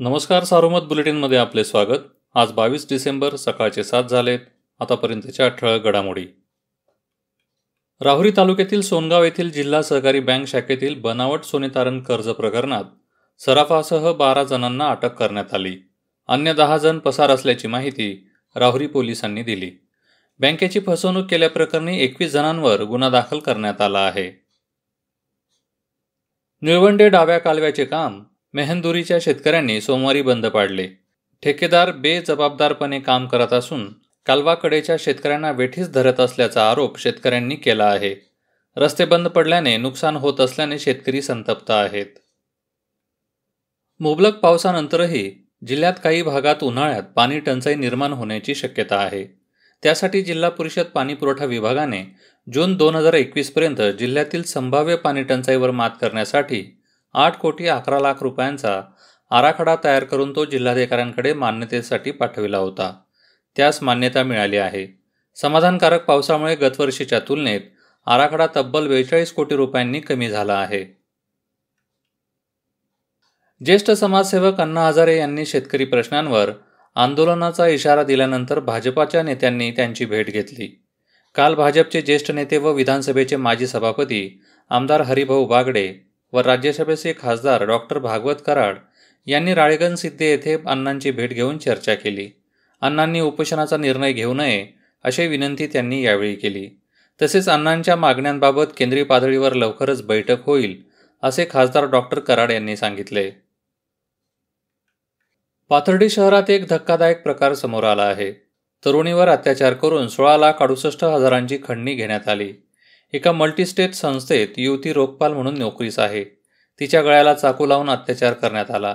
नमस्कार सारोमत बुलेटिनमध्ये आपले स्वागत आज बावीस डिसेंबर सकाळचे सात झालेत आतापर्यंतच्या ठळक घडामोडी राहुरी तालुक्यातील सोनगाव येथील जिल्हा सहकारी बँक शाखेतील बनावट सोने तारण कर्ज प्रकरणात सराफासह बारा जणांना अटक करण्यात आली अन्य दहा जण पसार असल्याची माहिती राहुरी पोलिसांनी दिली बँकेची फसवणूक केल्याप्रकरणी एकवीस जणांवर गुन्हा दाखल करण्यात आला आहे निळवंडे डाव्या कालव्याचे काम मेहंदुरीच्या शेतकऱ्यांनी सोमवारी बंद पाडले ठेकेदार बेजबाबदारपणे काम करत असून कालवाकडेच्या शेतकऱ्यांना वेठीस धरत असल्याचा आरोप शेतकऱ्यांनी केला आहे रस्ते बंद पडल्याने नुकसान होत असल्याने शेतकरी संतप्त आहेत मुबलक पावसानंतरही जिल्ह्यात काही भागात उन्हाळ्यात पाणी टंचाई निर्माण होण्याची शक्यता आहे त्यासाठी जिल्हा परिषद पाणी पुरवठा विभागाने जून दोन हजार एकवीसपर्यंत जिल्ह्यातील संभाव्य पाणी टंचाईवर मात करण्यासाठी आठ कोटी अकरा लाख रुपयांचा आराखडा तयार करून तो जिल्हाधिकाऱ्यांकडे मान्यतेसाठी पाठविला होता त्यास मान्यता मिळाली आहे समाधानकारक पावसामुळे गतवर्षीच्या तुलनेत आराखडा तब्बल बेचाळीस कोटी रुपयांनी कमी झाला आहे ज्येष्ठ समाजसेवक अण्णा हजारे यांनी शेतकरी प्रश्नांवर आंदोलनाचा इशारा दिल्यानंतर भाजपाच्या नेत्यांनी त्यांची भेट घेतली काल भाजपचे ज्येष्ठ नेते व विधानसभेचे माजी सभापती आमदार हरिभाऊ बागडे व राज्यसभेचे खासदार डॉक्टर भागवत कराड यांनी राळेगण सिद्धे येथे अण्णांची भेट घेऊन चर्चा केली अण्णांनी उपोषणाचा निर्णय घेऊ नये अशी विनंती त्यांनी यावेळी केली तसेच अण्णांच्या मागण्यांबाबत केंद्रीय पातळीवर लवकरच बैठक होईल असे खासदार डॉक्टर कराड यांनी सांगितले पाथर्डी शहरात एक धक्कादायक प्रकार समोर आला आहे तरुणीवर अत्याचार करून सोळा लाख अडुसष्ट हजारांची खंडणी घेण्यात आली एका मल्टीस्टेट संस्थेत युवती रोखपाल म्हणून नोकरीस आहे तिच्या गळ्याला चाकू लावून अत्याचार करण्यात आला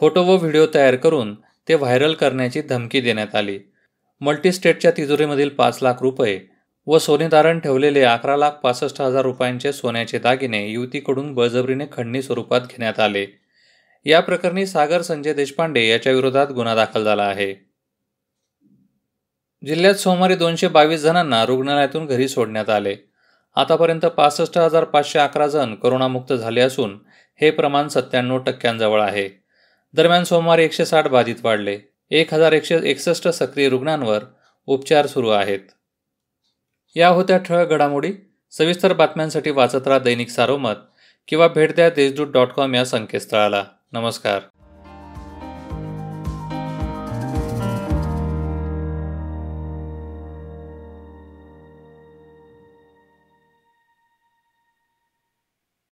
फोटो व व्हिडिओ तयार करून ते व्हायरल करण्याची धमकी देण्यात आली मल्टीस्टेटच्या तिजोरीमधील पाच लाख रुपये व सोने तारण ठेवलेले अकरा लाख पासष्ट हजार रुपयांचे सोन्याचे दागिने युवतीकडून बळजबरीने खंडणी स्वरूपात घेण्यात आले या प्रकरणी सागर संजय देशपांडे याच्या विरोधात गुन्हा दाखल झाला आहे जिल्ह्यात सोमवारी दोनशे बावीस जणांना रुग्णालयातून घरी सोडण्यात आले आतापर्यंत पासष्ट हजार पाचशे अकरा जण कोरोनामुक्त झाले असून हे प्रमाण सत्त्याण्णव टक्क्यांजवळ आहे दरम्यान सोमवारी एकशे साठ बाधित वाढले एक हजार एकशे एकसष्ट सक्रिय रुग्णांवर उपचार सुरू आहेत या होत्या ठळ घडामोडी सविस्तर बातम्यांसाठी वाचत राहा दैनिक सारोमत किंवा भेट द्या देशदूत डॉट कॉम या संकेतस्थळाला नमस्कार